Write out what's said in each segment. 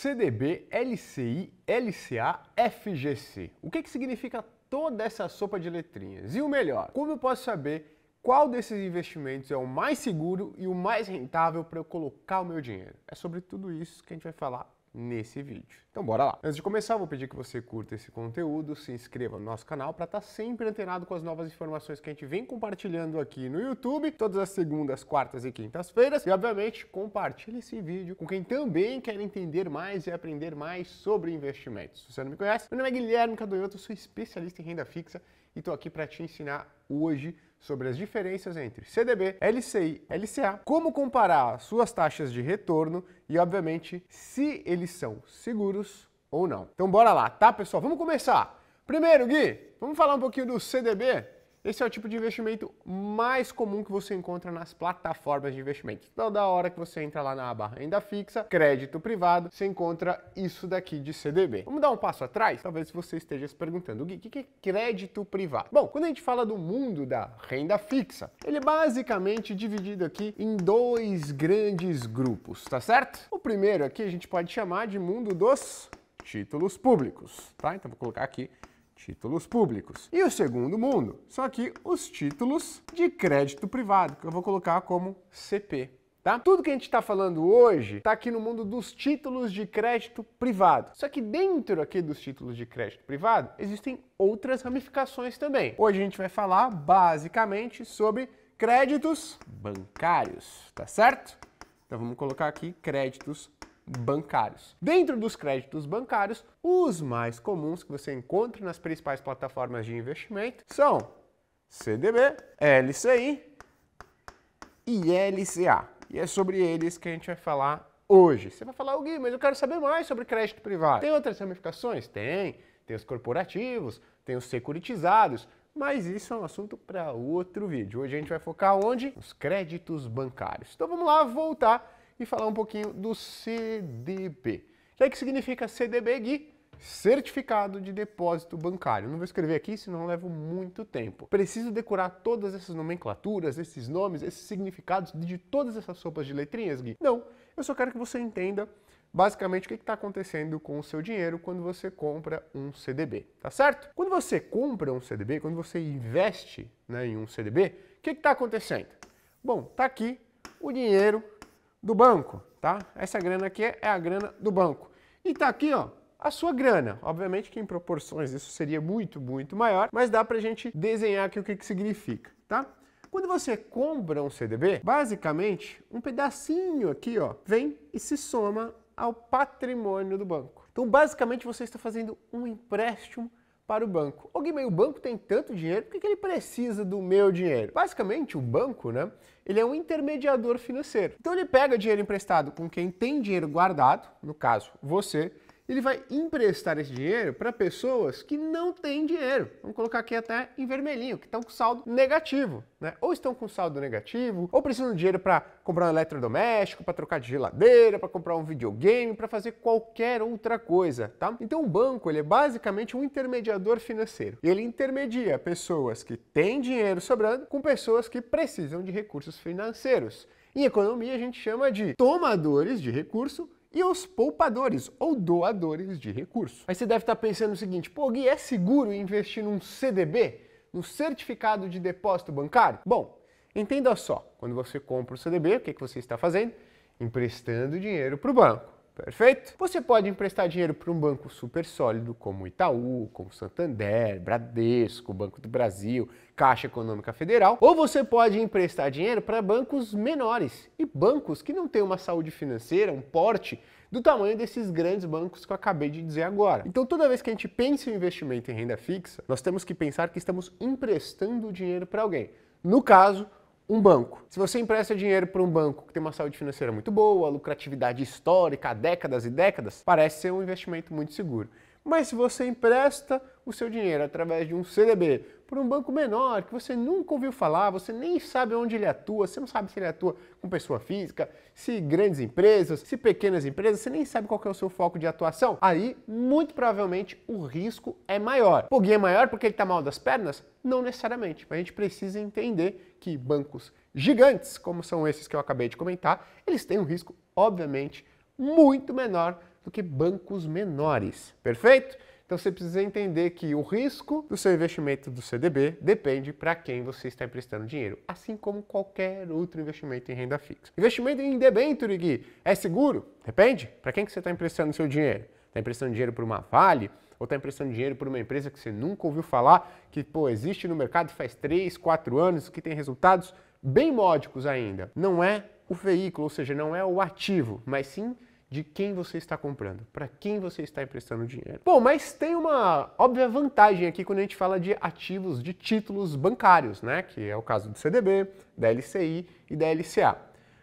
CDB, LCI, LCA, FGC. O que, que significa toda essa sopa de letrinhas? E o melhor, como eu posso saber qual desses investimentos é o mais seguro e o mais rentável para eu colocar o meu dinheiro? É sobre tudo isso que a gente vai falar nesse vídeo. Então bora lá. Antes de começar, vou pedir que você curta esse conteúdo, se inscreva no nosso canal para estar tá sempre antenado com as novas informações que a gente vem compartilhando aqui no YouTube, todas as segundas, quartas e quintas-feiras. E obviamente, compartilhe esse vídeo com quem também quer entender mais e aprender mais sobre investimentos. Se você não me conhece, meu nome é Guilherme Cadonhoto, sou especialista em renda fixa e estou aqui para te ensinar hoje sobre as diferenças entre CDB, LCI, LCA, como comparar suas taxas de retorno e, obviamente, se eles são seguros ou não. Então bora lá, tá pessoal? Vamos começar. Primeiro, Gui, vamos falar um pouquinho do CDB? Esse é o tipo de investimento mais comum que você encontra nas plataformas de investimento. Toda hora que você entra lá na aba renda fixa, crédito privado, você encontra isso daqui de CDB. Vamos dar um passo atrás? Talvez você esteja se perguntando, Gui, o que é crédito privado? Bom, quando a gente fala do mundo da renda fixa, ele é basicamente dividido aqui em dois grandes grupos, tá certo? O primeiro aqui a gente pode chamar de mundo dos títulos públicos, tá? Então vou colocar aqui títulos públicos. E o segundo mundo são aqui os títulos de crédito privado, que eu vou colocar como CP. Tá? Tudo que a gente está falando hoje está aqui no mundo dos títulos de crédito privado. Só que dentro aqui dos títulos de crédito privado existem outras ramificações também. Hoje a gente vai falar basicamente sobre créditos bancários, tá certo? Então vamos colocar aqui créditos bancários. Dentro dos créditos bancários, os mais comuns que você encontra nas principais plataformas de investimento são CDB, LCI e LCA. E é sobre eles que a gente vai falar hoje. Você vai falar, o Gui, mas eu quero saber mais sobre crédito privado. Tem outras ramificações? Tem. Tem os corporativos, tem os securitizados, mas isso é um assunto para outro vídeo. Hoje a gente vai focar onde? Nos créditos bancários. Então vamos lá voltar e falar um pouquinho do CDB. O que, é que significa CDB, Gui? Certificado de Depósito Bancário. Não vou escrever aqui, senão levo muito tempo. Preciso decorar todas essas nomenclaturas, esses nomes, esses significados de todas essas sopas de letrinhas, Gui? Não. Eu só quero que você entenda basicamente o que está acontecendo com o seu dinheiro quando você compra um CDB, tá certo? Quando você compra um CDB, quando você investe né, em um CDB, o que está acontecendo? Bom, tá aqui o dinheiro do banco, tá? Essa grana aqui é a grana do banco. E tá aqui, ó, a sua grana. Obviamente que em proporções isso seria muito, muito maior, mas dá pra gente desenhar aqui o que, que significa, tá? Quando você compra um CDB, basicamente, um pedacinho aqui, ó, vem e se soma ao patrimônio do banco. Então, basicamente, você está fazendo um empréstimo para o banco. O Guimê, o banco tem tanto dinheiro, por que ele precisa do meu dinheiro? Basicamente, o banco, né, ele é um intermediador financeiro. Então ele pega dinheiro emprestado com quem tem dinheiro guardado, no caso, você, ele vai emprestar esse dinheiro para pessoas que não têm dinheiro. Vamos colocar aqui até em vermelhinho, que estão com saldo negativo, né? Ou estão com saldo negativo, ou precisam de dinheiro para comprar um eletrodoméstico, para trocar de geladeira, para comprar um videogame, para fazer qualquer outra coisa, tá? Então o banco, ele é basicamente um intermediador financeiro. Ele intermedia pessoas que têm dinheiro sobrando com pessoas que precisam de recursos financeiros. Em economia a gente chama de tomadores de recurso e os poupadores ou doadores de recursos. Aí você deve estar pensando o seguinte: pô, Gui, é seguro investir num CDB, num certificado de depósito bancário? Bom, entenda só: quando você compra o CDB, o que, é que você está fazendo? Emprestando dinheiro para o banco. Perfeito? Você pode emprestar dinheiro para um banco super sólido como Itaú, como Santander, Bradesco, Banco do Brasil, Caixa Econômica Federal, ou você pode emprestar dinheiro para bancos menores e bancos que não têm uma saúde financeira, um porte do tamanho desses grandes bancos que eu acabei de dizer agora. Então, toda vez que a gente pensa em investimento em renda fixa, nós temos que pensar que estamos emprestando dinheiro para alguém. No caso, um banco. Se você empresta dinheiro para um banco que tem uma saúde financeira muito boa, lucratividade histórica há décadas e décadas, parece ser um investimento muito seguro. Mas se você empresta o seu dinheiro através de um CDB por um banco menor, que você nunca ouviu falar, você nem sabe onde ele atua, você não sabe se ele atua com pessoa física, se grandes empresas, se pequenas empresas, você nem sabe qual é o seu foco de atuação. Aí, muito provavelmente, o risco é maior. O guia é maior porque ele está mal das pernas? Não necessariamente, mas a gente precisa entender que bancos gigantes, como são esses que eu acabei de comentar, eles têm um risco, obviamente, muito menor do que bancos menores. Perfeito? Então você precisa entender que o risco do seu investimento do CDB depende para quem você está emprestando dinheiro, assim como qualquer outro investimento em renda fixa. Investimento em debênture, Gui, é seguro? Depende. Para quem que você está emprestando seu dinheiro? Está emprestando dinheiro para uma Vale? Ou está emprestando dinheiro para uma empresa que você nunca ouviu falar, que pô, existe no mercado faz 3, 4 anos, que tem resultados bem módicos ainda? Não é o veículo, ou seja, não é o ativo, mas sim de quem você está comprando, para quem você está emprestando dinheiro. Bom, mas tem uma óbvia vantagem aqui quando a gente fala de ativos de títulos bancários, né? Que é o caso do CDB, da LCI e da LCA.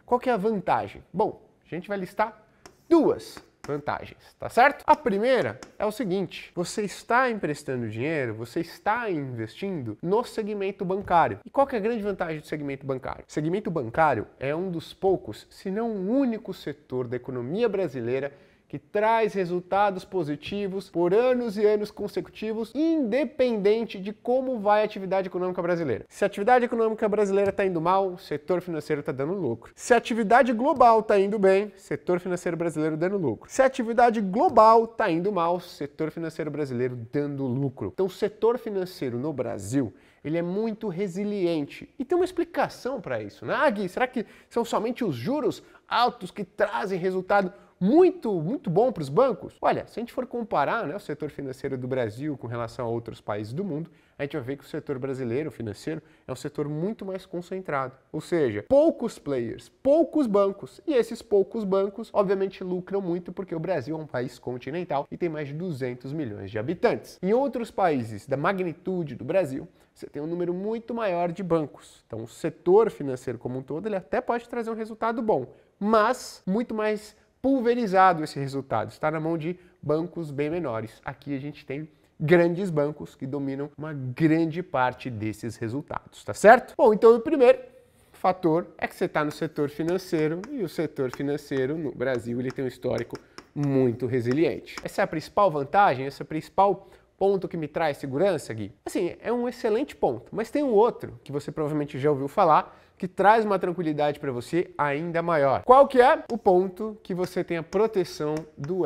Qual que é a vantagem? Bom, a gente vai listar duas vantagens, tá certo? A primeira é o seguinte: você está emprestando dinheiro, você está investindo no segmento bancário. E qual é a grande vantagem do segmento bancário? O segmento bancário é um dos poucos, se não o único setor da economia brasileira que traz resultados positivos por anos e anos consecutivos, independente de como vai a atividade econômica brasileira. Se a atividade econômica brasileira está indo mal, o setor financeiro está dando lucro. Se a atividade global está indo bem, setor financeiro brasileiro dando lucro. Se a atividade global está indo mal, setor financeiro brasileiro dando lucro. Então, o setor financeiro no Brasil ele é muito resiliente. E tem uma explicação para isso, né? Ah, Gui, será que são somente os juros altos que trazem resultado? muito, muito bom para os bancos? Olha, se a gente for comparar né, o setor financeiro do Brasil com relação a outros países do mundo, a gente vai ver que o setor brasileiro financeiro é um setor muito mais concentrado. Ou seja, poucos players, poucos bancos. E esses poucos bancos, obviamente, lucram muito porque o Brasil é um país continental e tem mais de 200 milhões de habitantes. Em outros países da magnitude do Brasil, você tem um número muito maior de bancos. Então, o setor financeiro como um todo, ele até pode trazer um resultado bom, mas muito mais pulverizado esse resultado, está na mão de bancos bem menores. Aqui a gente tem grandes bancos que dominam uma grande parte desses resultados, tá certo? Bom, então o primeiro fator é que você está no setor financeiro e o setor financeiro no Brasil ele tem um histórico muito resiliente. Essa é a principal vantagem, esse é o principal ponto que me traz segurança, Gui. Assim, é um excelente ponto, mas tem um outro que você provavelmente já ouviu falar, que traz uma tranquilidade para você ainda maior. Qual que é o ponto que você tem a proteção do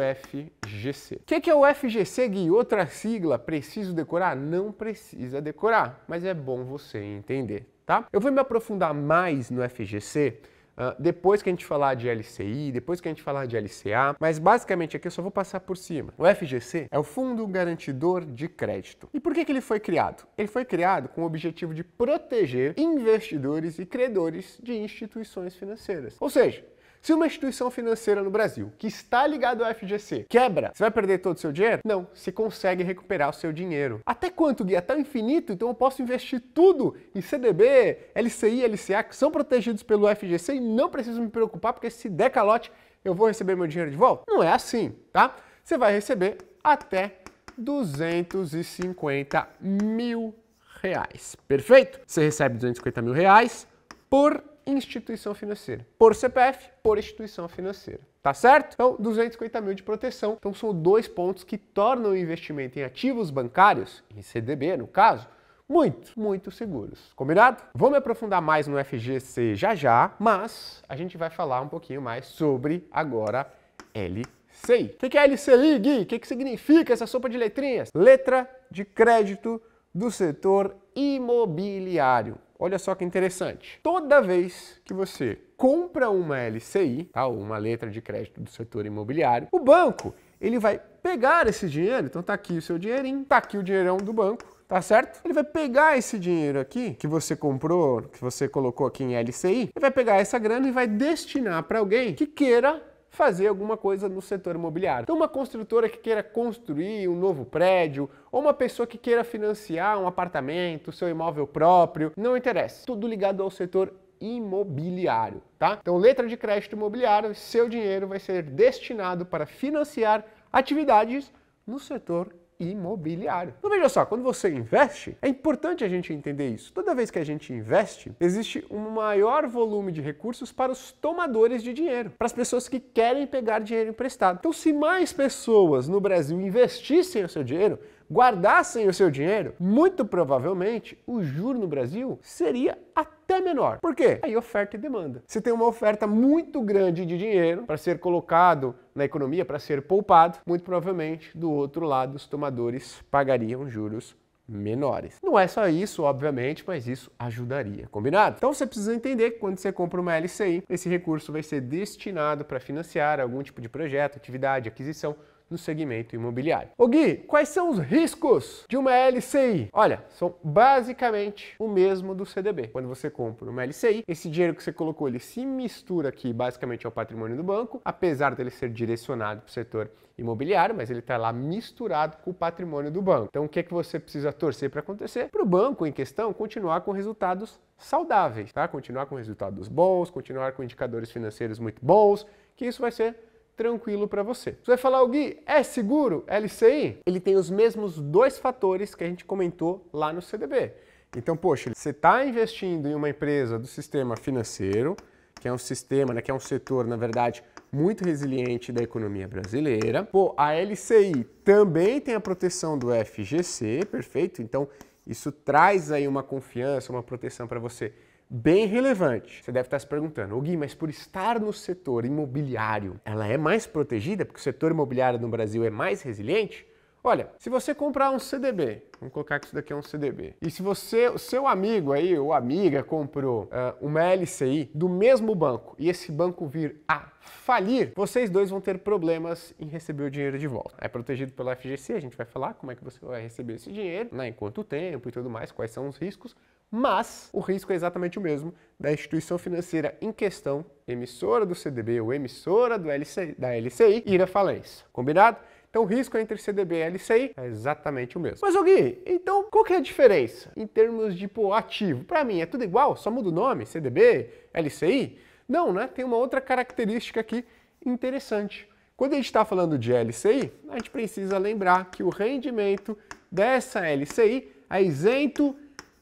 FGC? O que, que é o FGC, Gui? Outra sigla, preciso decorar? Não precisa decorar, mas é bom você entender, tá? Eu vou me aprofundar mais no FGC Uh, depois que a gente falar de LCI, depois que a gente falar de LCA, mas basicamente aqui eu só vou passar por cima. O FGC é o Fundo Garantidor de Crédito. E por que, que ele foi criado? Ele foi criado com o objetivo de proteger investidores e credores de instituições financeiras. Ou seja, se uma instituição financeira no Brasil, que está ligada ao FGC, quebra, você vai perder todo o seu dinheiro? Não, você consegue recuperar o seu dinheiro. Até quanto, Gui? Até o infinito? Então eu posso investir tudo em CDB, LCI, LCA, que são protegidos pelo FGC e não preciso me preocupar, porque se der calote, eu vou receber meu dinheiro de volta? Não é assim, tá? Você vai receber até 250 mil reais, perfeito? Você recebe 250 mil reais por instituição financeira. Por CPF, por instituição financeira. Tá certo? Então, 250 mil de proteção. Então, são dois pontos que tornam o investimento em ativos bancários, em CDB no caso, muito, muito seguros. Combinado? Vou me aprofundar mais no FGC já já, mas a gente vai falar um pouquinho mais sobre agora LCI. O que é LCI, Gui? O que significa essa sopa de letrinhas? Letra de crédito do setor imobiliário. Olha só que interessante. Toda vez que você compra uma LCI, tá, uma letra de crédito do setor imobiliário, o banco ele vai pegar esse dinheiro, então tá aqui o seu dinheirinho, tá aqui o dinheirão do banco, tá certo? Ele vai pegar esse dinheiro aqui que você comprou, que você colocou aqui em LCI, ele vai pegar essa grana e vai destinar para alguém que queira fazer alguma coisa no setor imobiliário. Então, uma construtora que queira construir um novo prédio, ou uma pessoa que queira financiar um apartamento, seu imóvel próprio, não interessa. Tudo ligado ao setor imobiliário, tá? Então, letra de crédito imobiliário, seu dinheiro vai ser destinado para financiar atividades no setor imobiliário imobiliário. Então veja só, quando você investe, é importante a gente entender isso. Toda vez que a gente investe, existe um maior volume de recursos para os tomadores de dinheiro, para as pessoas que querem pegar dinheiro emprestado. Então se mais pessoas no Brasil investissem o seu dinheiro, guardassem o seu dinheiro, muito provavelmente o juro no Brasil seria até menor. Por quê? Aí oferta e demanda. Se tem uma oferta muito grande de dinheiro para ser colocado na economia, para ser poupado, muito provavelmente do outro lado os tomadores pagariam juros menores. Não é só isso, obviamente, mas isso ajudaria, combinado? Então você precisa entender que quando você compra uma LCI, esse recurso vai ser destinado para financiar algum tipo de projeto, atividade, aquisição, no segmento imobiliário. O Gui, quais são os riscos de uma LCI? Olha, são basicamente o mesmo do CDB. Quando você compra uma LCI, esse dinheiro que você colocou ele se mistura aqui basicamente ao patrimônio do banco, apesar dele ser direcionado para o setor imobiliário, mas ele está lá misturado com o patrimônio do banco. Então, o que é que você precisa torcer para acontecer? Para o banco em questão continuar com resultados saudáveis, tá? Continuar com resultados bons, continuar com indicadores financeiros muito bons, que isso vai ser tranquilo para você. Você vai falar, o Gui, é seguro LCI? Ele tem os mesmos dois fatores que a gente comentou lá no CDB. Então, poxa, você está investindo em uma empresa do sistema financeiro, que é um sistema, né, que é um setor, na verdade, muito resiliente da economia brasileira. Pô, a LCI também tem a proteção do FGC, perfeito? Então, isso traz aí uma confiança, uma proteção para você bem relevante. Você deve estar se perguntando, Gui, mas por estar no setor imobiliário, ela é mais protegida? Porque o setor imobiliário no Brasil é mais resiliente? Olha, se você comprar um CDB, vamos colocar que isso daqui é um CDB, e se você, o seu amigo aí ou amiga comprou uh, uma LCI do mesmo banco e esse banco vir a falir, vocês dois vão ter problemas em receber o dinheiro de volta. É protegido pelo FGC, a gente vai falar como é que você vai receber esse dinheiro, né, em quanto tempo e tudo mais, quais são os riscos, mas o risco é exatamente o mesmo da instituição financeira em questão, emissora do CDB ou emissora do LCI, da LCI, ir à falência. Combinado? Então o risco é entre CDB e LCI é exatamente o mesmo. Mas, Gui, então qual que é a diferença em termos de ativo? Para mim é tudo igual, só muda o nome, CDB, LCI? Não, né? Tem uma outra característica aqui interessante. Quando a gente está falando de LCI, a gente precisa lembrar que o rendimento dessa LCI é isento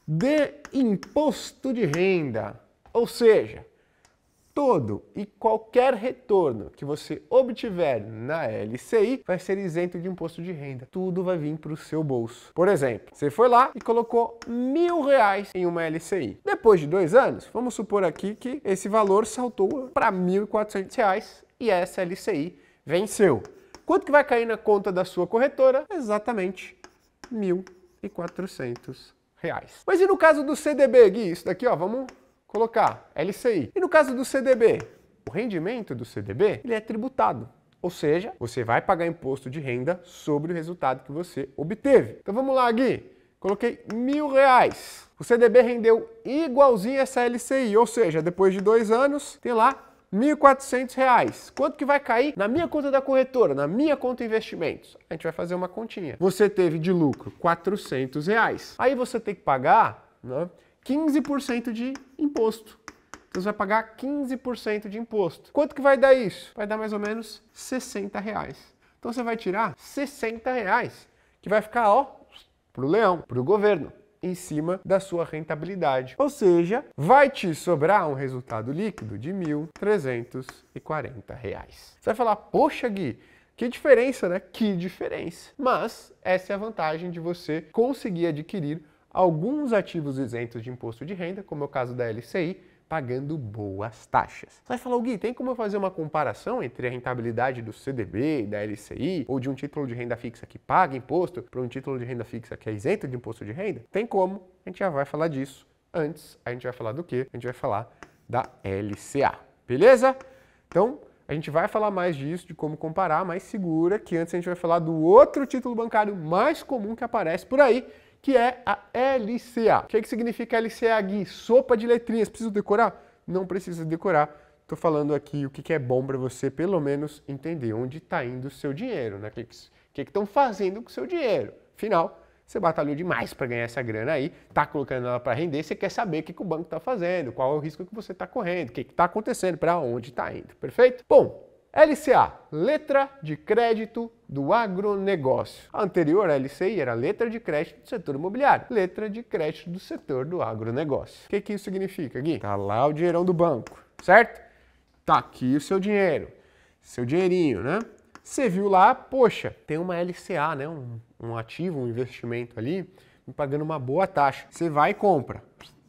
de imposto de renda. Ou seja, todo e qualquer retorno que você obtiver na LCI vai ser isento de imposto de renda. Tudo vai vir para o seu bolso. Por exemplo, você foi lá e colocou mil reais em uma LCI. Depois de dois anos, vamos supor aqui que esse valor saltou para mil e reais e essa LCI venceu. Quanto que vai cair na conta da sua corretora? Exatamente mil e quatrocentos reais. Mas e no caso do CDB, Gui? Isso daqui, ó, vamos colocar LCI. E no caso do CDB, o rendimento do CDB ele é tributado. Ou seja, você vai pagar imposto de renda sobre o resultado que você obteve. Então vamos lá, Gui. Coloquei mil reais. O CDB rendeu igualzinho essa LCI, ou seja, depois de dois anos, tem lá R$ 1.400. Quanto que vai cair na minha conta da corretora, na minha conta investimentos? A gente vai fazer uma continha. Você teve de lucro R$ 400. Reais. Aí você tem que pagar né, 15% de imposto. Então, você vai pagar 15% de imposto. Quanto que vai dar isso? Vai dar mais ou menos 60 reais. Então você vai tirar 60 reais, que vai ficar ó, pro leão, pro governo, em cima da sua rentabilidade. Ou seja, vai te sobrar um resultado líquido de R$ 1.340. Reais. Você vai falar, poxa Gui, que diferença, né? Que diferença. Mas essa é a vantagem de você conseguir adquirir alguns ativos isentos de imposto de renda, como é o caso da LCI, pagando boas taxas. Você vai falar, Gui, tem como eu fazer uma comparação entre a rentabilidade do CDB e da LCI, ou de um título de renda fixa que paga imposto, para um título de renda fixa que é isento de imposto de renda? Tem como, a gente já vai falar disso. Antes, a gente vai falar do quê? A gente vai falar da LCA, beleza? Então, a gente vai falar mais disso, de como comparar, mas segura que antes a gente vai falar do outro título bancário mais comum que aparece por aí, que é a LCA. O que, é que significa LCA, Gui? Sopa de letrinhas. Preciso decorar? Não precisa decorar. Estou falando aqui o que, é bom para você, pelo menos, entender onde está indo o seu dinheiro, né? O que é estão fazendo com o seu dinheiro. Afinal, você batalhou demais para ganhar essa grana aí, está colocando ela para render, você quer saber o que, que o banco está fazendo, qual é o risco que você está correndo, o que está acontecendo, para onde está indo, perfeito? Bom, LCA, letra de crédito do agronegócio. A anterior a LCI era letra de crédito do setor imobiliário, letra de crédito do setor do agronegócio. O que, que isso significa, Gui? Tá lá o dinheirão do banco, certo? Tá aqui o seu dinheiro, seu dinheirinho, né? Você viu lá, poxa, tem uma LCA, né? Um, um ativo, um investimento ali, me pagando uma boa taxa. Você vai e compra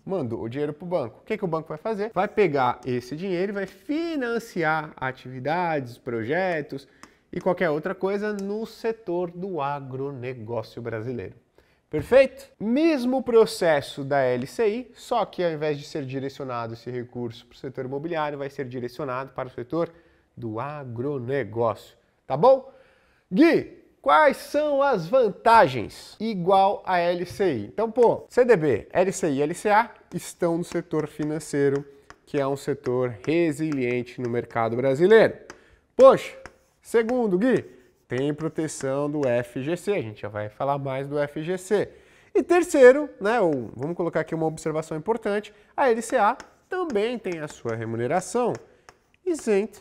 mandou o dinheiro para o banco. O que, que o banco vai fazer? Vai pegar esse dinheiro e vai financiar atividades, projetos e qualquer outra coisa no setor do agronegócio brasileiro. Perfeito? Mesmo processo da LCI, só que ao invés de ser direcionado esse recurso para o setor imobiliário, vai ser direcionado para o setor do agronegócio. Tá bom? Gui, Quais são as vantagens igual a LCI? Então, pô, CDB, LCI e LCA estão no setor financeiro, que é um setor resiliente no mercado brasileiro. Poxa, segundo, Gui, tem proteção do FGC, a gente já vai falar mais do FGC. E terceiro, né, ou vamos colocar aqui uma observação importante, a LCA também tem a sua remuneração isenta,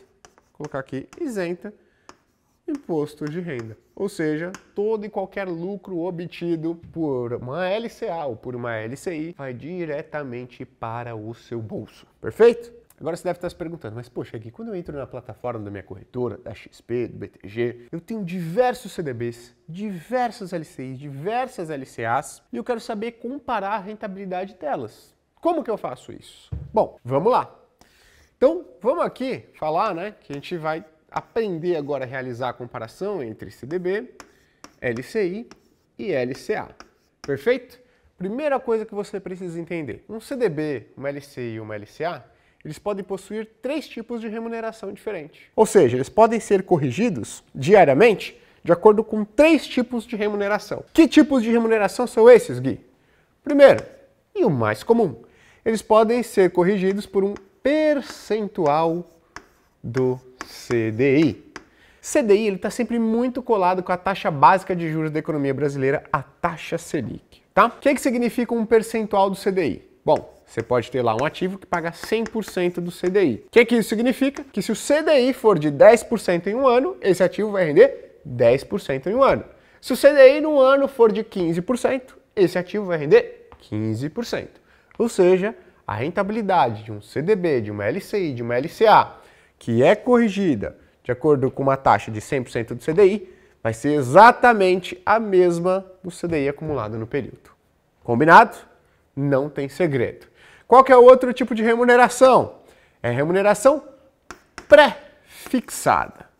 colocar aqui isenta imposto de renda. Ou seja, todo e qualquer lucro obtido por uma LCA ou por uma LCI vai diretamente para o seu bolso. Perfeito? Agora você deve estar se perguntando, mas poxa, aqui quando eu entro na plataforma da minha corretora, da XP, do BTG, eu tenho diversos CDBs, diversas LCIs, diversas LCAs e eu quero saber comparar a rentabilidade delas. Como que eu faço isso? Bom, vamos lá. Então, vamos aqui falar, né, que a gente vai aprender agora a realizar a comparação entre CDB, LCI e LCA. Perfeito? Primeira coisa que você precisa entender: um CDB, uma LCI e uma LCA, eles podem possuir três tipos de remuneração diferente. Ou seja, eles podem ser corrigidos diariamente de acordo com três tipos de remuneração. Que tipos de remuneração são esses, Gui? Primeiro, e o mais comum, eles podem ser corrigidos por um percentual do CDI. CDI está sempre muito colado com a taxa básica de juros da economia brasileira, a taxa Selic. Tá? O que, é que significa um percentual do CDI? Bom, você pode ter lá um ativo que paga 100% do CDI. O que, é que isso significa? Que se o CDI for de 10% em um ano, esse ativo vai render 10% em um ano. Se o CDI no ano for de 15%, esse ativo vai render 15%. Ou seja, a rentabilidade de um CDB, de uma LCI, de uma LCA, que é corrigida de acordo com uma taxa de 100% do CDI, vai ser exatamente a mesma do CDI acumulado no período. Combinado? Não tem segredo. Qual que é o outro tipo de remuneração? É remuneração pré-fixada.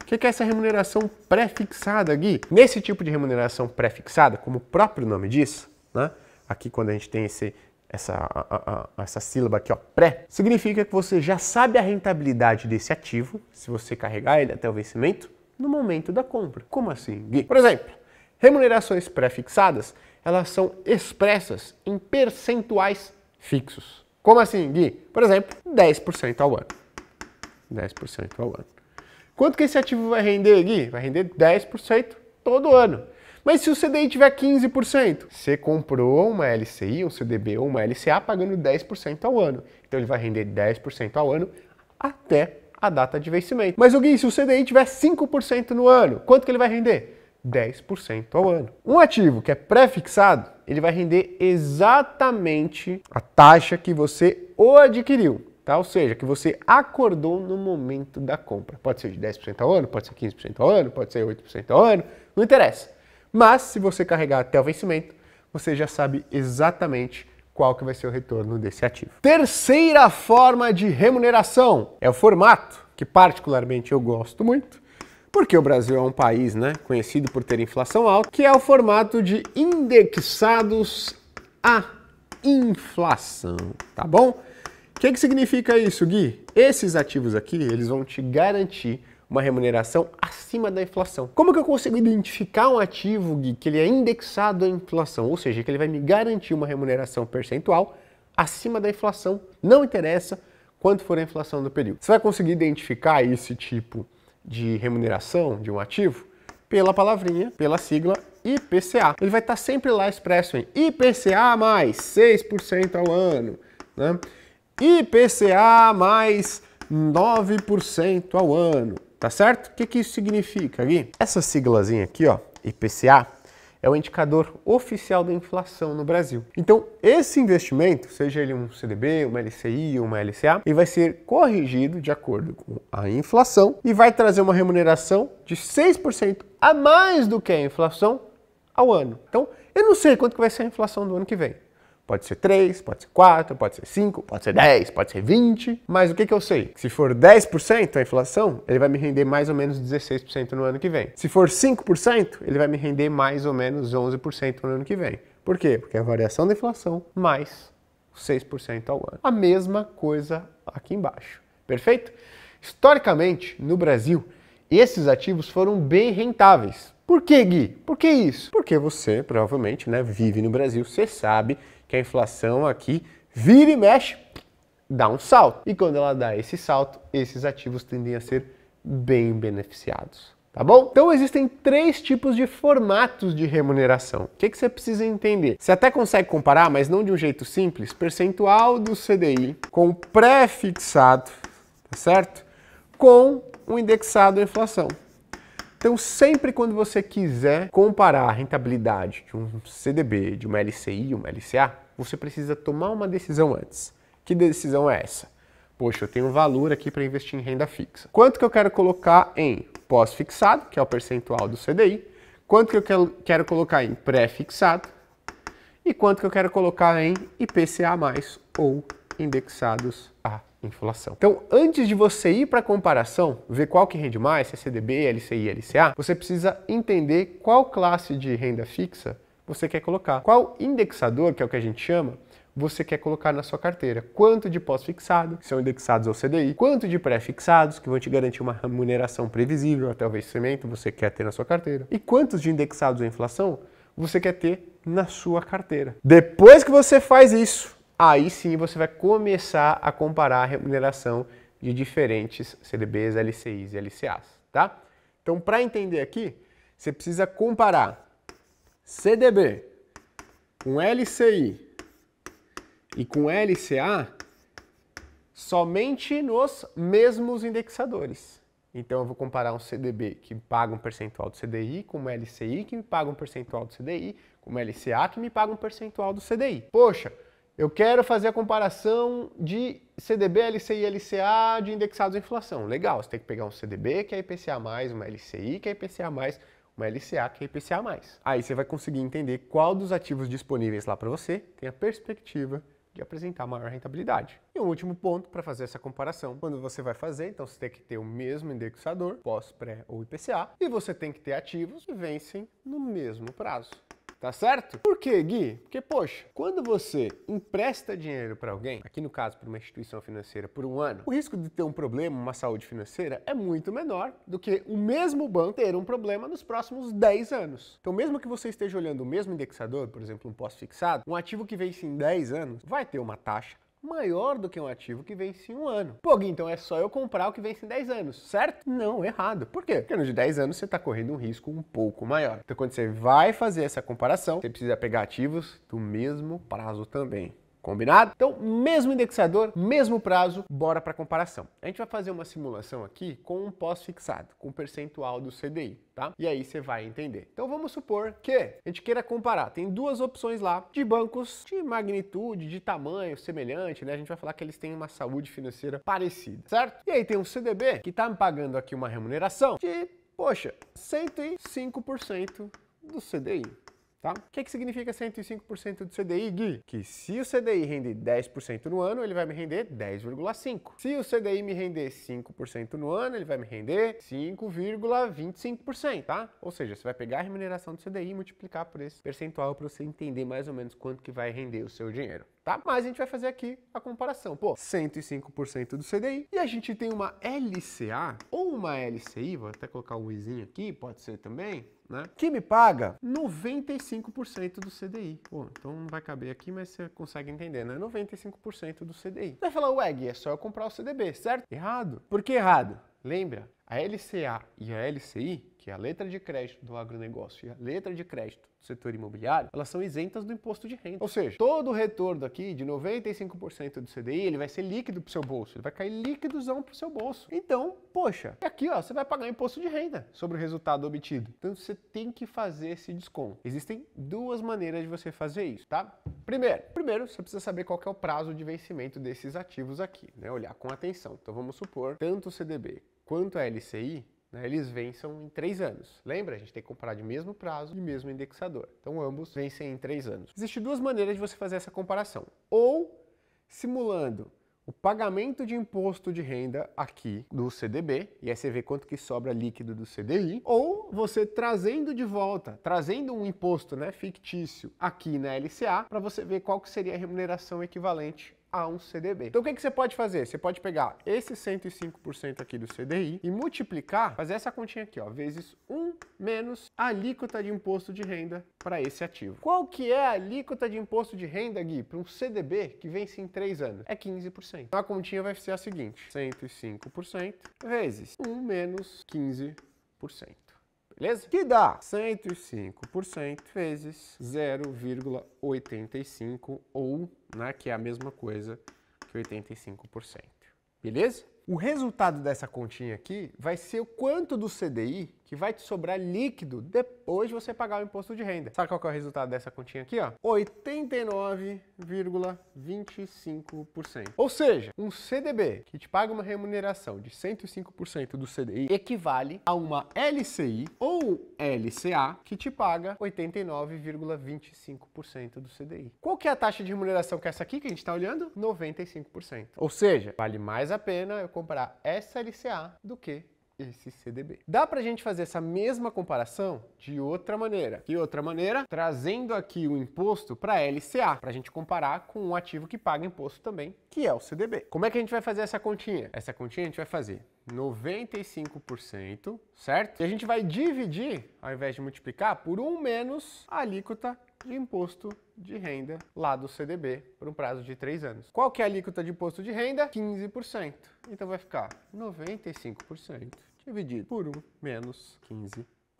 O que é essa remuneração pré-fixada, Gui? Nesse tipo de remuneração pré-fixada, como o próprio nome diz, né? aqui quando a gente tem esse essa, a, a, essa sílaba aqui, ó, pré, significa que você já sabe a rentabilidade desse ativo, se você carregar ele até o vencimento, no momento da compra. Como assim, Gui? Por exemplo, remunerações pré-fixadas, elas são expressas em percentuais fixos. Como assim, Gui? Por exemplo, 10% ao ano. 10% ao ano. Quanto que esse ativo vai render, Gui? Vai render 10% todo ano. Mas se o CDI tiver 15%, você comprou uma LCI, um CDB ou uma LCA pagando 10% ao ano. Então ele vai render 10% ao ano até a data de vencimento. Mas o Gui, se o CDI tiver 5% no ano, quanto que ele vai render? 10% ao ano. Um ativo que é pré-fixado, ele vai render exatamente a taxa que você o adquiriu. Tá? Ou seja, que você acordou no momento da compra. Pode ser de 10% ao ano, pode ser 15% ao ano, pode ser 8% ao ano, não interessa. Mas se você carregar até o vencimento, você já sabe exatamente qual que vai ser o retorno desse ativo. Terceira forma de remuneração é o formato, que particularmente eu gosto muito, porque o Brasil é um país né, conhecido por ter inflação alta, que é o formato de indexados à inflação, tá bom? O que, que significa isso, Gui? Esses ativos aqui, eles vão te garantir uma remuneração acima da inflação. Como que eu consigo identificar um ativo Gui, que ele é indexado à inflação, ou seja, que ele vai me garantir uma remuneração percentual acima da inflação? Não interessa quanto for a inflação do período. Você vai conseguir identificar esse tipo de remuneração de um ativo pela palavrinha, pela sigla IPCA. Ele vai estar sempre lá expresso em IPCA mais 6% ao ano, né? IPCA mais 9% ao ano. Tá certo? O que, que isso significa, aqui? Essa siglazinha aqui, ó, IPCA, é o indicador oficial da inflação no Brasil. Então, esse investimento, seja ele um CDB, uma LCI ou uma LCA, ele vai ser corrigido de acordo com a inflação e vai trazer uma remuneração de 6% a mais do que a inflação ao ano. Então, eu não sei quanto que vai ser a inflação do ano que vem. Pode ser 3, pode ser 4, pode ser 5, pode ser 10, pode ser 20. Mas o que, que eu sei? Se for 10% a inflação, ele vai me render mais ou menos 16% no ano que vem. Se for 5%, ele vai me render mais ou menos 11% no ano que vem. Por quê? Porque é a variação da inflação mais 6% ao ano. A mesma coisa aqui embaixo. Perfeito? Historicamente, no Brasil, esses ativos foram bem rentáveis. Por que, Gui? Por que isso? Porque você, provavelmente, né, vive no Brasil, você sabe que a inflação aqui vira e mexe, dá um salto. E quando ela dá esse salto, esses ativos tendem a ser bem beneficiados. Tá bom? Então existem três tipos de formatos de remuneração. O que, que você precisa entender? Você até consegue comparar, mas não de um jeito simples, percentual do CDI com pré-fixado, tá certo? Com o indexado à inflação. Então, sempre quando você quiser comparar a rentabilidade de um CDB, de uma LCI, uma LCA, você precisa tomar uma decisão antes. Que decisão é essa? Poxa, eu tenho um valor aqui para investir em renda fixa. Quanto que eu quero colocar em pós-fixado, que é o percentual do CDI, quanto que eu quero colocar em pré-fixado e quanto que eu quero colocar em IPCA+, ou indexados inflação. Então, antes de você ir para a comparação, ver qual que rende mais, se é CDB, LCI, LCA, você precisa entender qual classe de renda fixa você quer colocar. Qual indexador, que é o que a gente chama, você quer colocar na sua carteira. Quanto de pós-fixado, que são indexados ao CDI, quanto de pré-fixados, que vão te garantir uma remuneração previsível até o vencimento, você quer ter na sua carteira. E quantos de indexados à inflação você quer ter na sua carteira. Depois que você faz isso, aí sim você vai começar a comparar a remuneração de diferentes CDBs, LCIs e LCAs, tá? Então, para entender aqui, você precisa comparar CDB com LCI e com LCA somente nos mesmos indexadores. Então, eu vou comparar um CDB que paga um percentual do CDI com um LCI que me paga um percentual do CDI, com um LCA que me paga um percentual do CDI. Poxa, eu quero fazer a comparação de CDB, LCI e LCA de indexados à inflação. Legal, você tem que pegar um CDB que é IPCA+, uma LCI que é IPCA+, uma LCA que é IPCA+. Aí você vai conseguir entender qual dos ativos disponíveis lá para você tem a perspectiva de apresentar maior rentabilidade. E um último ponto para fazer essa comparação, quando você vai fazer, então você tem que ter o mesmo indexador, pós, pré ou IPCA, e você tem que ter ativos que vencem no mesmo prazo tá certo? Por quê, Gui? Porque, poxa, quando você empresta dinheiro para alguém, aqui no caso para uma instituição financeira, por um ano, o risco de ter um problema, uma saúde financeira, é muito menor do que o mesmo banco ter um problema nos próximos 10 anos. Então, mesmo que você esteja olhando o mesmo indexador, por exemplo, um pós-fixado, um ativo que vence em 10 anos vai ter uma taxa maior do que um ativo que vence em um ano. Pô, então é só eu comprar o que vence em 10 anos, certo? Não, errado. Por quê? Porque no de 10 anos você está correndo um risco um pouco maior. Então quando você vai fazer essa comparação, você precisa pegar ativos do mesmo prazo também. Combinado? Então, mesmo indexador, mesmo prazo, bora para comparação. A gente vai fazer uma simulação aqui com um pós-fixado, com percentual do CDI, tá? E aí você vai entender. Então, vamos supor que a gente queira comparar. Tem duas opções lá de bancos de magnitude, de tamanho semelhante, né? A gente vai falar que eles têm uma saúde financeira parecida, certo? E aí tem um CDB que está me pagando aqui uma remuneração de, poxa, 105% do CDI. Tá? O que, que significa 105% do CDI, Gui? Que se o CDI render 10% no ano, ele vai me render 10,5%. Se o CDI me render 5% no ano, ele vai me render 5,25%, tá? Ou seja, você vai pegar a remuneração do CDI e multiplicar por esse percentual para você entender mais ou menos quanto que vai render o seu dinheiro tá? Mas a gente vai fazer aqui a comparação. Pô, 105% do CDI e a gente tem uma LCA ou uma LCI, vou até colocar um izinho aqui, pode ser também, né? Que me paga 95% do CDI. Pô, então não vai caber aqui, mas você consegue entender, né? 95% do CDI. Vai falar, ué, é só eu comprar o CDB, certo? Errado. Por que errado? Lembra? A LCA e a LCI, que é a letra de crédito do agronegócio e a letra de crédito do setor imobiliário, elas são isentas do imposto de renda. Ou seja, todo o retorno aqui de 95% do CDI, ele vai ser líquido pro seu bolso, ele vai cair líquidozão pro seu bolso. Então, poxa, aqui ó, você vai pagar imposto de renda sobre o resultado obtido. Então você tem que fazer esse desconto. Existem duas maneiras de você fazer isso, tá? Primeiro, primeiro você precisa saber qual é o prazo de vencimento desses ativos aqui, né? Olhar com atenção. Então vamos supor, tanto o CDB quanto a LCI, né, eles vençam em três anos. Lembra? A gente tem que comparar de mesmo prazo e mesmo indexador. Então, ambos vencem em três anos. Existem duas maneiras de você fazer essa comparação. Ou simulando o pagamento de imposto de renda aqui do CDB, e aí você vê quanto que sobra líquido do CDI, ou você trazendo de volta, trazendo um imposto né, fictício aqui na LCA, para você ver qual que seria a remuneração equivalente a um CDB. Então o que, que você pode fazer? Você pode pegar esse 105% aqui do CDI e multiplicar, fazer essa continha aqui, ó, vezes 1 menos a alíquota de imposto de renda para esse ativo. Qual que é a alíquota de imposto de renda, Gui, para um CDB que vence em 3 anos? É 15%. Então a continha vai ser a seguinte, 105% vezes 1 menos 15% beleza? Que dá 105% vezes 0,85 ou, né, que é a mesma coisa que 85%, beleza? O resultado dessa continha aqui vai ser o quanto do CDI que vai te sobrar líquido depois de você pagar o imposto de renda. Sabe qual é o resultado dessa continha aqui, 89,25%. Ou seja, um CDB que te paga uma remuneração de 105% do CDI equivale a uma LCI ou LCA que te paga 89,25% do CDI. Qual que é a taxa de remuneração que é essa aqui que a gente está olhando? 95%. Ou seja, vale mais a pena eu comprar essa LCA do que esse CDB. Dá para a gente fazer essa mesma comparação de outra maneira. Que outra maneira, trazendo aqui o imposto para a LCA, para a gente comparar com um ativo que paga imposto também, que é o CDB. Como é que a gente vai fazer essa continha? Essa continha a gente vai fazer 95%, certo? E a gente vai dividir, ao invés de multiplicar, por 1 um menos a alíquota de imposto de renda lá do CDB por um prazo de 3 anos. Qual que é a alíquota de imposto de renda? 15%. Então vai ficar 95% dividido por 1 menos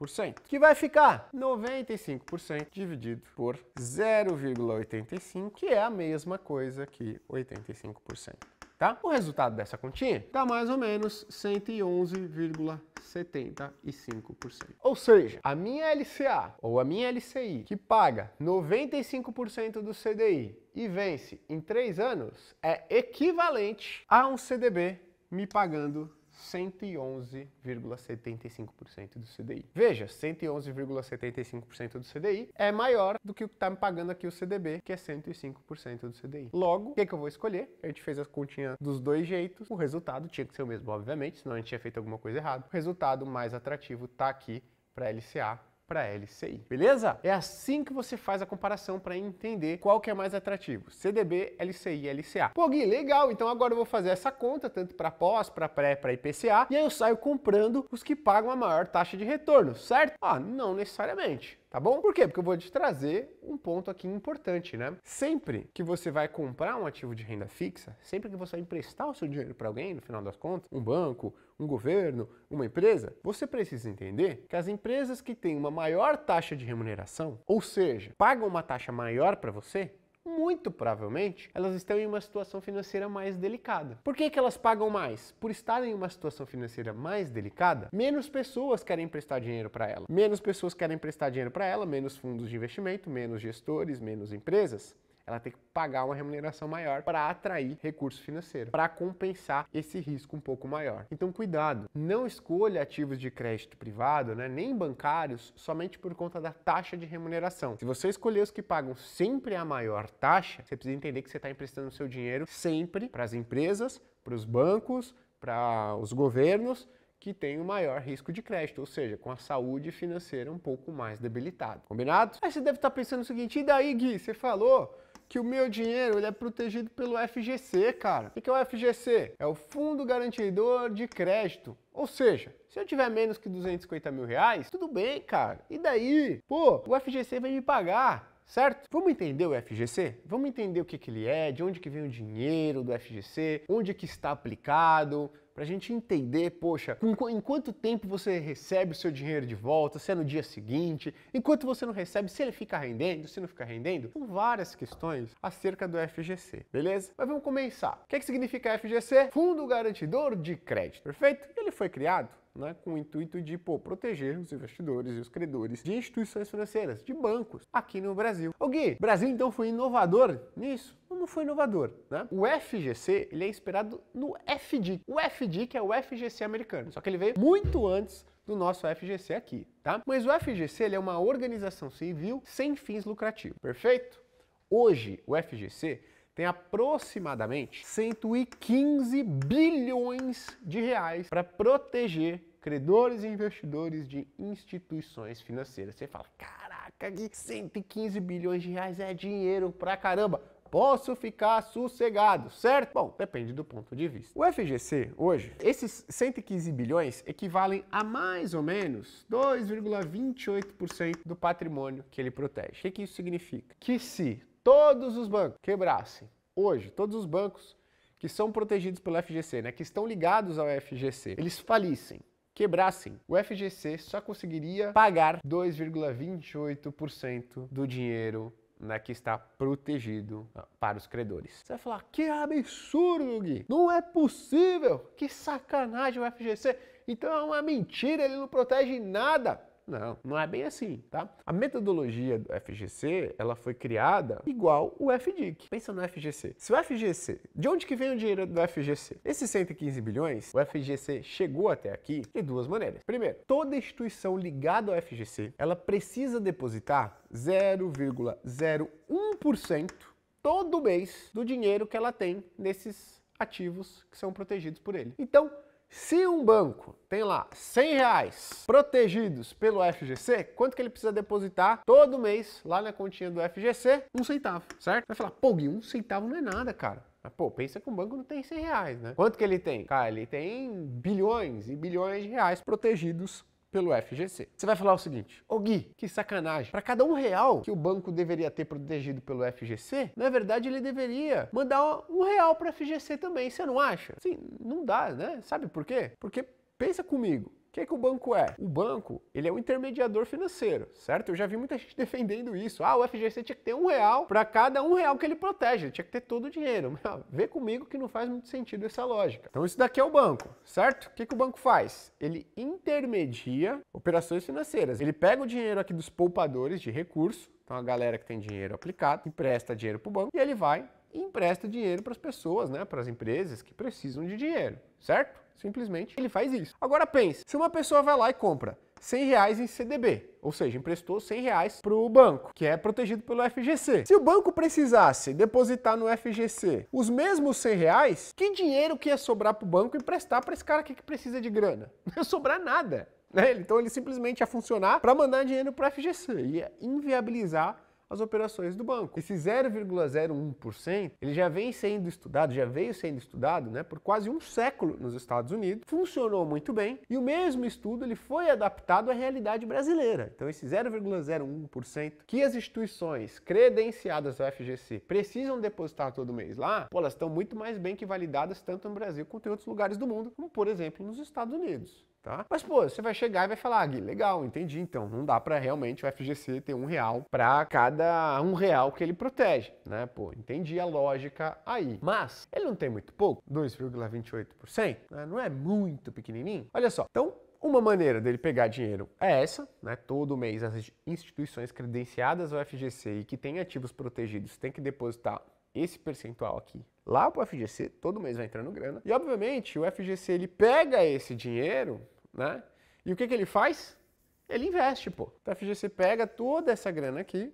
15%. Que vai ficar 95% dividido por 0,85, que é a mesma coisa que 85%. Tá? O resultado dessa continha dá mais ou menos 111,75%. Ou seja, a minha LCA ou a minha LCI que paga 95% do CDI e vence em 3 anos é equivalente a um CDB me pagando 111,75% do CDI. Veja, 111,75% do CDI é maior do que o que está me pagando aqui o CDB, que é 105% do CDI. Logo, o que, que eu vou escolher? A gente fez a continha dos dois jeitos, o resultado tinha que ser o mesmo, obviamente, senão a gente tinha feito alguma coisa errada. O resultado mais atrativo está aqui para LCA para LCI, beleza? É assim que você faz a comparação para entender qual que é mais atrativo, CDB, LCI e LCA. Pô, Gui, legal, então agora eu vou fazer essa conta tanto para pós, para pré, para IPCA, e aí eu saio comprando os que pagam a maior taxa de retorno, certo? Ah, não necessariamente tá bom? Por quê? Porque eu vou te trazer um ponto aqui importante, né? Sempre que você vai comprar um ativo de renda fixa, sempre que você vai emprestar o seu dinheiro para alguém, no final das contas, um banco, um governo, uma empresa, você precisa entender que as empresas que têm uma maior taxa de remuneração, ou seja, pagam uma taxa maior para você, muito provavelmente elas estão em uma situação financeira mais delicada. Por que, que elas pagam mais? Por estarem em uma situação financeira mais delicada, menos pessoas querem emprestar dinheiro para ela. Menos pessoas querem emprestar dinheiro para ela, menos fundos de investimento, menos gestores, menos empresas ela tem que pagar uma remuneração maior para atrair recurso financeiro, para compensar esse risco um pouco maior. Então, cuidado, não escolha ativos de crédito privado, né, nem bancários, somente por conta da taxa de remuneração. Se você escolher os que pagam sempre a maior taxa, você precisa entender que você está emprestando seu dinheiro sempre para as empresas, para os bancos, para os governos que tem o maior risco de crédito, ou seja, com a saúde financeira um pouco mais debilitada. Combinado? Aí você deve estar tá pensando o seguinte: e daí, Gui, você falou que o meu dinheiro ele é protegido pelo FGC, cara. O que é o FGC? É o Fundo Garantidor de Crédito. Ou seja, se eu tiver menos que 250 mil reais, tudo bem, cara. E daí? Pô, o FGC vai me pagar certo? Vamos entender o FGC? Vamos entender o que, que ele é, de onde que vem o dinheiro do FGC, onde que está aplicado, para a gente entender, poxa, em quanto tempo você recebe o seu dinheiro de volta, se é no dia seguinte, enquanto você não recebe, se ele fica rendendo, se não fica rendendo. São várias questões acerca do FGC, beleza? Mas vamos começar. O que, é que significa FGC? Fundo Garantidor de Crédito, perfeito? Ele foi criado né, com o intuito de pô, proteger os investidores e os credores de instituições financeiras, de bancos, aqui no Brasil. O Gui, Brasil então foi inovador nisso? Não foi inovador, né? O FGC, ele é inspirado no FDIC. O FDIC é o FGC americano, só que ele veio muito antes do nosso FGC aqui, tá? Mas o FGC, ele é uma organização civil sem fins lucrativos, perfeito? Hoje, o FGC tem aproximadamente 115 bilhões de reais para proteger credores e investidores de instituições financeiras. Você fala, caraca, 115 bilhões de reais é dinheiro pra caramba. Posso ficar sossegado, certo? Bom, depende do ponto de vista. O FGC, hoje, esses 115 bilhões equivalem a mais ou menos 2,28% do patrimônio que ele protege. O que, que isso significa? Que se todos os bancos quebrassem hoje, todos os bancos que são protegidos pelo FGC, né, que estão ligados ao FGC, eles falissem, quebrassem, o FGC só conseguiria pagar 2,28% do dinheiro né, que está protegido ah, para os credores. Você vai falar, que absurdo, Gui! Não é possível! Que sacanagem o FGC! Então é uma mentira, ele não protege nada! Não, não é bem assim, tá? A metodologia do FGC, ela foi criada igual o FDIC. Pensa no FGC. Se o FGC, de onde que vem o dinheiro do FGC? Esses 115 bilhões, o FGC chegou até aqui de duas maneiras. Primeiro, toda instituição ligada ao FGC, ela precisa depositar 0,01% todo mês do dinheiro que ela tem nesses ativos que são protegidos por ele. Então, se um banco tem lá 100 reais protegidos pelo FGC, quanto que ele precisa depositar todo mês lá na continha do FGC? Um centavo, certo? Vai falar, pô, um centavo não é nada, cara. Mas, pô, pensa que um banco não tem 100 reais, né? Quanto que ele tem? Cara, ele tem bilhões e bilhões de reais protegidos pelo FGC. Você vai falar o seguinte, ô Gui, que sacanagem, para cada um real que o banco deveria ter protegido pelo FGC, na verdade ele deveria mandar um real para FGC também, você não acha? Sim, não dá, né? Sabe por quê? Porque pensa comigo, o que, que o banco é? O banco, ele é o intermediador financeiro, certo? Eu já vi muita gente defendendo isso. Ah, o FGC tinha que ter um real para cada um real que ele protege, ele tinha que ter todo o dinheiro. Mas, ah, vê comigo que não faz muito sentido essa lógica. Então isso daqui é o banco, certo? O que, que o banco faz? Ele intermedia operações financeiras. Ele pega o dinheiro aqui dos poupadores de recurso, então a galera que tem dinheiro aplicado, empresta dinheiro para o banco e ele vai e empresta dinheiro para as pessoas, né, para as empresas que precisam de dinheiro, certo? Simplesmente ele faz isso. Agora pense, se uma pessoa vai lá e compra 100 reais em CDB, ou seja, emprestou 100 reais para o banco, que é protegido pelo FGC. Se o banco precisasse depositar no FGC os mesmos 100 reais, que dinheiro que ia sobrar para o banco emprestar para esse cara aqui que precisa de grana? Não ia sobrar nada. Né? Então ele simplesmente ia funcionar para mandar dinheiro para o FGC, ia inviabilizar as operações do banco. Esse 0,01%, ele já vem sendo estudado, já veio sendo estudado, né, por quase um século nos Estados Unidos, funcionou muito bem, e o mesmo estudo ele foi adaptado à realidade brasileira. Então esse 0,01% que as instituições credenciadas ao FGC precisam depositar todo mês lá, pô, elas estão muito mais bem que validadas tanto no Brasil quanto em outros lugares do mundo, como por exemplo nos Estados Unidos. Tá? Mas, pô, você vai chegar e vai falar, ah, Gui, legal, entendi. Então, não dá para realmente o FGC ter um real para cada um real que ele protege, né? Pô, entendi a lógica aí. Mas ele não tem muito pouco, 2,28%, né? não é muito pequenininho. Olha só, então uma maneira dele pegar dinheiro é essa, né? Todo mês as instituições credenciadas ao FGC e que têm ativos protegidos têm que depositar esse percentual aqui lá para o FGC, todo mês vai entrando grana. E obviamente o FGC ele pega esse dinheiro, né? E o que, que ele faz? Ele investe, pô. Então, o FGC pega toda essa grana aqui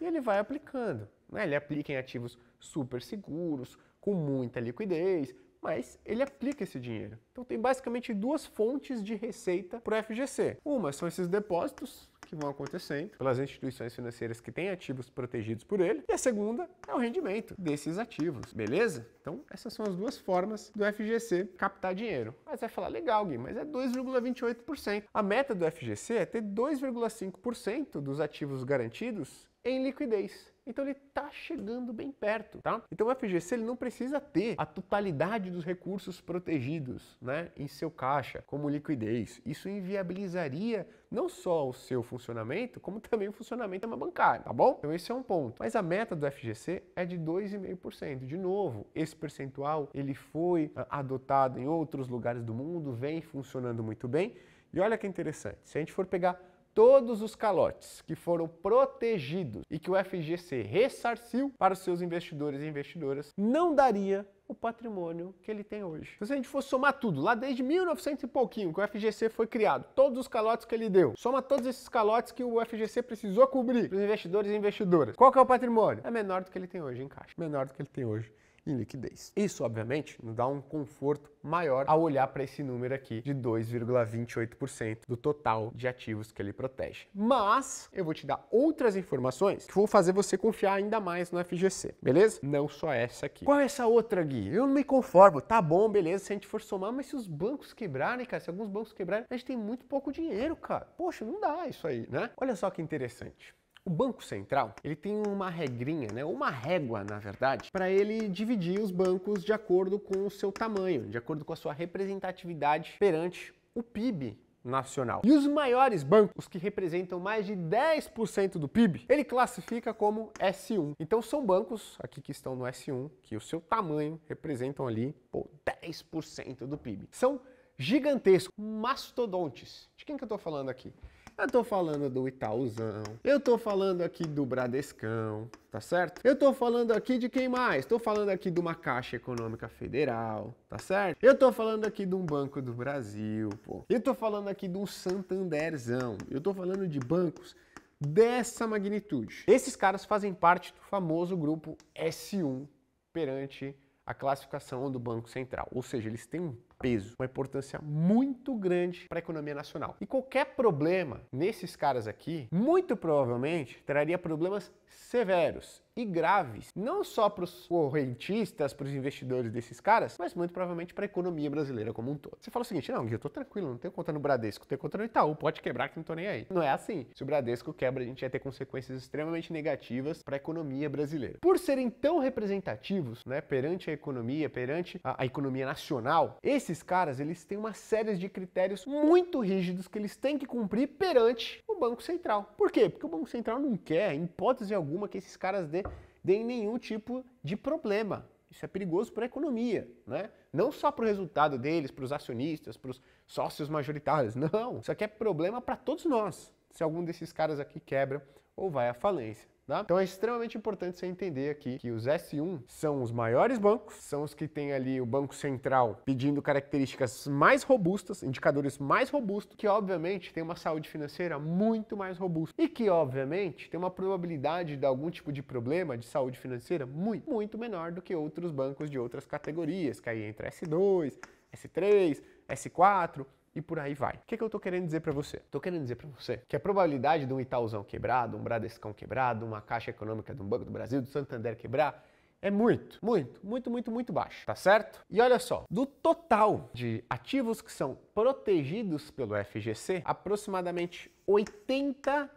e ele vai aplicando. Né? Ele aplica em ativos super seguros, com muita liquidez, mas ele aplica esse dinheiro. Então tem basicamente duas fontes de receita para o FGC. Uma são esses depósitos, que vão acontecendo pelas instituições financeiras que têm ativos protegidos por ele. E a segunda é o rendimento desses ativos, beleza? Então, essas são as duas formas do FGC captar dinheiro. Mas vai falar, legal, Gui, mas é 2,28%. A meta do FGC é ter 2,5% dos ativos garantidos em liquidez. Então ele está chegando bem perto, tá? Então o FGC ele não precisa ter a totalidade dos recursos protegidos, né, em seu caixa como liquidez. Isso inviabilizaria não só o seu funcionamento, como também o funcionamento da bancária, tá bom? Então esse é um ponto. Mas a meta do FGC é de 2,5%. De novo, esse percentual ele foi ah, adotado em outros lugares do mundo, vem funcionando muito bem. E olha que interessante, se a gente for pegar todos os calotes que foram protegidos e que o FGC ressarciu para os seus investidores e investidoras, não daria o patrimônio que ele tem hoje. Então, se a gente for somar tudo, lá desde 1900 e pouquinho que o FGC foi criado, todos os calotes que ele deu, soma todos esses calotes que o FGC precisou cobrir para os investidores e investidoras. Qual que é o patrimônio? É menor do que ele tem hoje em caixa. Menor do que ele tem hoje em liquidez. Isso, obviamente, nos dá um conforto maior ao olhar para esse número aqui de 2,28% do total de ativos que ele protege. Mas eu vou te dar outras informações que vão fazer você confiar ainda mais no FGC, beleza? Não só essa aqui. Qual é essa outra, Gui? Eu não me conformo. Tá bom, beleza, se a gente for somar, mas se os bancos quebrarem, cara, se alguns bancos quebrarem, a gente tem muito pouco dinheiro, cara. Poxa, não dá isso aí, né? Olha só que interessante. O Banco Central, ele tem uma regrinha, né, uma régua, na verdade, para ele dividir os bancos de acordo com o seu tamanho, de acordo com a sua representatividade perante o PIB nacional. E os maiores bancos, que representam mais de 10% do PIB, ele classifica como S1. Então são bancos aqui que estão no S1, que o seu tamanho representam ali, pô, 10% do PIB. São gigantescos, mastodontes. De quem que eu estou falando aqui? Eu tô falando do Itaúzão, eu tô falando aqui do Bradescão, tá certo? Eu tô falando aqui de quem mais? Tô falando aqui de uma Caixa Econômica Federal, tá certo? Eu tô falando aqui de um Banco do Brasil, pô. Eu tô falando aqui de um Santanderzão. Eu tô falando de bancos dessa magnitude. Esses caras fazem parte do famoso grupo S1 perante a classificação do Banco Central, ou seja, eles têm um peso, uma importância muito grande para a economia nacional. E qualquer problema nesses caras aqui, muito provavelmente traria problemas severos e graves, não só para os correntistas, para os investidores desses caras, mas muito provavelmente para a economia brasileira como um todo. Você fala o seguinte: não, eu estou tranquilo, não tenho conta no Bradesco, tenho conta no Itaú, pode quebrar que não estou nem aí. Não é assim. Se o Bradesco quebra, a gente ia ter consequências extremamente negativas para a economia brasileira. Por serem tão representativos, né, perante a economia, perante a, a economia nacional, esses caras eles têm uma série de critérios muito rígidos que eles têm que cumprir perante o Banco Central. Por quê? Porque o Banco Central não quer, em hipótese alguma, que esses caras dê deem nenhum tipo de problema. Isso é perigoso para a economia, né? Não só para o resultado deles, para os acionistas, para os sócios majoritários, não. Isso aqui é problema para todos nós, se algum desses caras aqui quebra ou vai à falência. Tá? Então é extremamente importante você entender aqui que os S1 são os maiores bancos, são os que têm ali o Banco Central pedindo características mais robustas, indicadores mais robustos, que obviamente tem uma saúde financeira muito mais robusta e que obviamente tem uma probabilidade de algum tipo de problema de saúde financeira muito, muito menor do que outros bancos de outras categorias, que aí entra S2, S3, S4, e por aí vai. O que, é que eu tô querendo dizer para você? Tô querendo dizer para você que a probabilidade de um Itaúzão quebrado, um Bradescão quebrado, uma Caixa Econômica do Banco do Brasil, do Santander quebrar, é muito, muito, muito, muito, muito baixo, tá certo? E olha só, do total de ativos que são protegidos pelo FGC, aproximadamente 80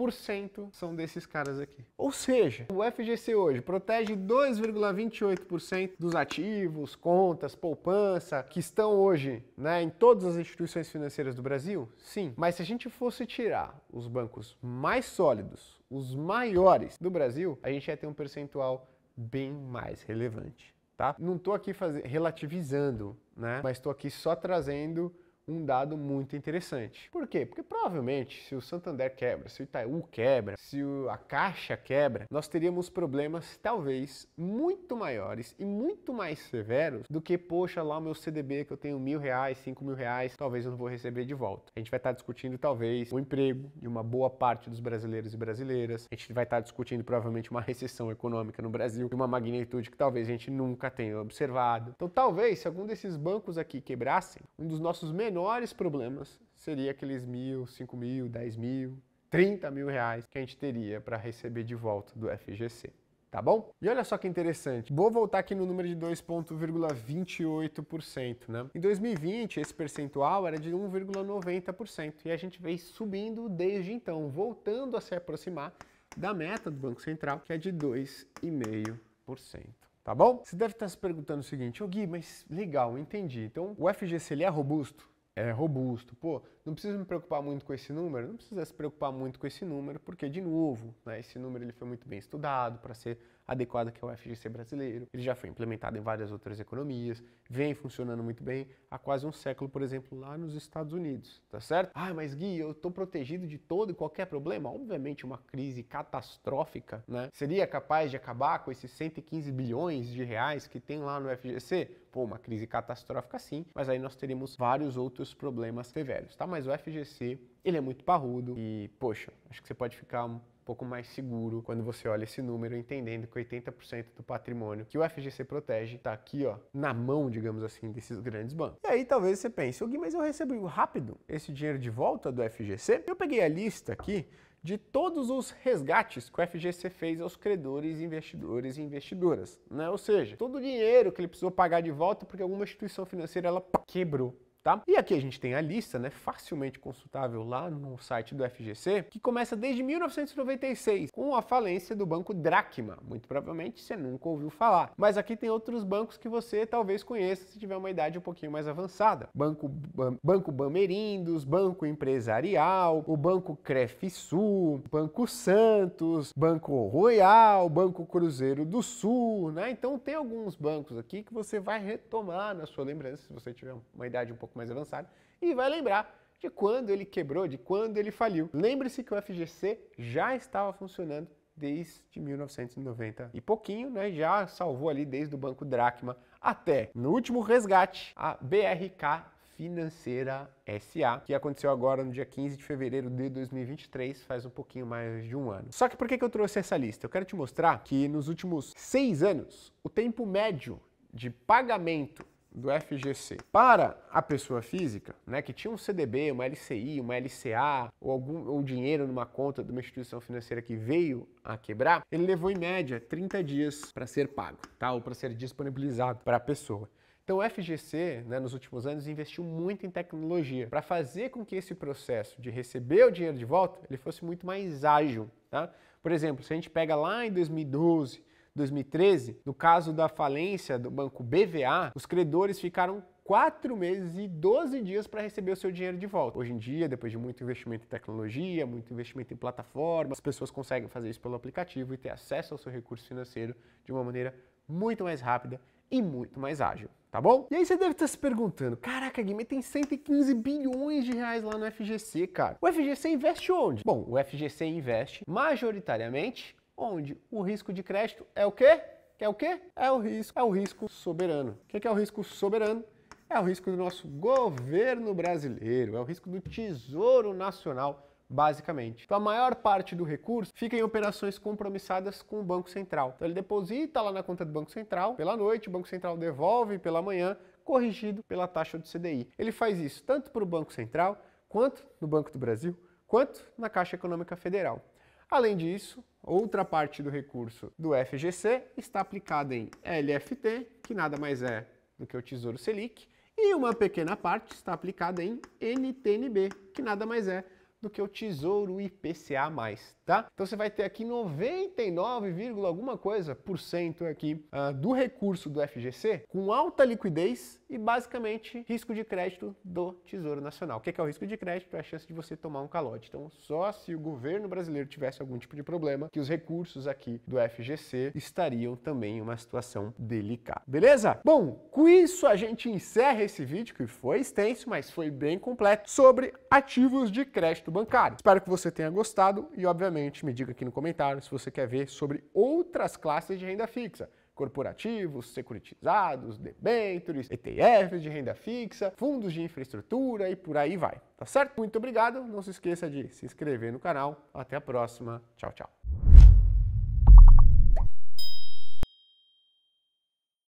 2,28% são desses caras aqui. Ou seja, o FGC hoje protege 2,28% dos ativos, contas, poupança que estão hoje né, em todas as instituições financeiras do Brasil? Sim. Mas se a gente fosse tirar os bancos mais sólidos, os maiores do Brasil, a gente ia ter um percentual bem mais relevante. Tá? Não estou aqui fazer, relativizando, né? mas estou aqui só trazendo um dado muito interessante. Por quê? Porque provavelmente se o Santander quebra, se o Itaú quebra, se a Caixa quebra, nós teríamos problemas talvez muito maiores e muito mais severos do que, poxa, lá o meu CDB que eu tenho mil reais, cinco mil reais, talvez eu não vou receber de volta. A gente vai estar discutindo talvez o emprego de uma boa parte dos brasileiros e brasileiras. A gente vai estar discutindo provavelmente uma recessão econômica no Brasil de uma magnitude que talvez a gente nunca tenha observado. Então talvez se algum desses bancos aqui quebrassem, um dos nossos menores menores problemas seria aqueles mil, cinco mil, dez mil, trinta mil reais que a gente teria para receber de volta do FGC. Tá bom? E olha só que interessante. Vou voltar aqui no número de 2,28%, né? Em 2020, esse percentual era de 1,90%. E a gente vem subindo desde então, voltando a se aproximar da meta do Banco Central, que é de 2,5%. Tá bom? Você deve estar se perguntando o seguinte, ô oh, Gui, mas legal, entendi. Então o FGC ele é robusto? é robusto. Pô, não preciso me preocupar muito com esse número? Não precisa se preocupar muito com esse número, porque, de novo, né, esse número ele foi muito bem estudado para ser adequada que é o FGC brasileiro. Ele já foi implementado em várias outras economias, vem funcionando muito bem há quase um século, por exemplo, lá nos Estados Unidos, tá certo? Ah, mas Gui, eu estou protegido de todo e qualquer problema? Obviamente, uma crise catastrófica, né? Seria capaz de acabar com esses 115 bilhões de reais que tem lá no FGC? Pô, uma crise catastrófica sim, mas aí nós teríamos vários outros problemas severos, tá? Mas o FGC, ele é muito parrudo e, poxa, acho que você pode ficar pouco mais seguro quando você olha esse número, entendendo que 80% do patrimônio que o FGC protege está aqui, ó, na mão, digamos assim, desses grandes bancos. E aí talvez você pense, Gui, mas eu recebo rápido esse dinheiro de volta do FGC? Eu peguei a lista aqui de todos os resgates que o FGC fez aos credores, investidores e investidoras, né? Ou seja, todo o dinheiro que ele precisou pagar de volta porque alguma instituição financeira ela quebrou. Tá? E aqui a gente tem a lista, né, facilmente consultável lá no site do FGC, que começa desde 1996, com a falência do banco Dracma. Muito provavelmente você nunca ouviu falar. Mas aqui tem outros bancos que você talvez conheça se tiver uma idade um pouquinho mais avançada. Banco, ban, banco Bamerindos, Banco Empresarial, o Banco Sul, Banco Santos, Banco Royal, Banco Cruzeiro do Sul, né? Então tem alguns bancos aqui que você vai retomar na sua lembrança se você tiver uma idade um pouco pouco mais avançado, e vai lembrar de quando ele quebrou, de quando ele faliu. Lembre-se que o FGC já estava funcionando desde 1990 e pouquinho, né? Já salvou ali desde o Banco Dracma até no último resgate a BRK Financeira SA, que aconteceu agora no dia 15 de fevereiro de 2023, faz um pouquinho mais de um ano. Só que por que eu trouxe essa lista? Eu quero te mostrar que nos últimos seis anos, o tempo médio de pagamento do FGC para a pessoa física, né, que tinha um CDB, uma LCI, uma LCA ou algum ou dinheiro numa conta de uma instituição financeira que veio a quebrar, ele levou em média 30 dias para ser pago, tá, ou para ser disponibilizado para a pessoa. Então, o FGC, né, nos últimos anos, investiu muito em tecnologia para fazer com que esse processo de receber o dinheiro de volta ele fosse muito mais ágil. Tá? Por exemplo, se a gente pega lá em 2012, 2013, no caso da falência do banco BVA, os credores ficaram 4 meses e 12 dias para receber o seu dinheiro de volta. Hoje em dia, depois de muito investimento em tecnologia, muito investimento em plataforma, as pessoas conseguem fazer isso pelo aplicativo e ter acesso ao seu recurso financeiro de uma maneira muito mais rápida e muito mais ágil tá bom? E aí você deve estar se perguntando, caraca, Guimê tem 115 bilhões de reais lá no FGC, cara. O FGC investe onde? Bom, o FGC investe majoritariamente onde o risco de crédito é o quê? Que é o quê? É o risco, é o risco soberano. O que é o risco soberano? É o risco do nosso governo brasileiro, é o risco do Tesouro Nacional, basicamente. Então a maior parte do recurso fica em operações compromissadas com o Banco Central. Então ele deposita lá na conta do Banco Central pela noite, o Banco Central devolve pela manhã, corrigido pela taxa do CDI. Ele faz isso tanto para o Banco Central, quanto no Banco do Brasil, quanto na Caixa Econômica Federal. Além disso, outra parte do recurso do FGC está aplicada em LFT, que nada mais é do que o Tesouro Selic, e uma pequena parte está aplicada em NTNB, que nada mais é do que o Tesouro IPCA+, tá? Então você vai ter aqui 99, alguma coisa por cento aqui uh, do recurso do FGC com alta liquidez e basicamente risco de crédito do Tesouro Nacional. O que é, que é o risco de crédito? É a chance de você tomar um calote. Então só se o governo brasileiro tivesse algum tipo de problema que os recursos aqui do FGC estariam também em uma situação delicada. Beleza? Bom, com isso a gente encerra esse vídeo que foi extenso, mas foi bem completo sobre ativos de crédito bancário. Espero que você tenha gostado e obviamente diariamente. Me diga aqui no comentário se você quer ver sobre outras classes de renda fixa corporativos, securitizados, debêntures, ETFs de renda fixa, fundos de infraestrutura e por aí vai. Tá certo? Muito obrigado. Não se esqueça de se inscrever no canal. Até a próxima. Tchau, tchau.